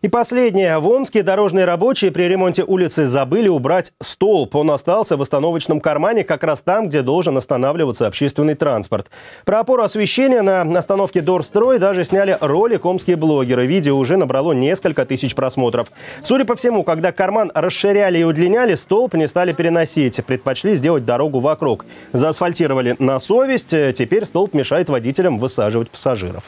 И последнее. В Омске дорожные рабочие при ремонте улицы забыли убрать столб. Он остался в остановочном кармане как раз там, где должен останавливаться общественный транспорт. Про опору освещения на остановке Дорстрой даже сняли ролик омские блогеры. Видео уже набрало несколько тысяч просмотров. Судя по всему, когда карман расширяли и удлиняли, столб не стали переносить. Предпочли сделать дорогу вокруг. Заасфальтировали на совесть. Э, теперь столб мешает водителям высаживать пассажиров.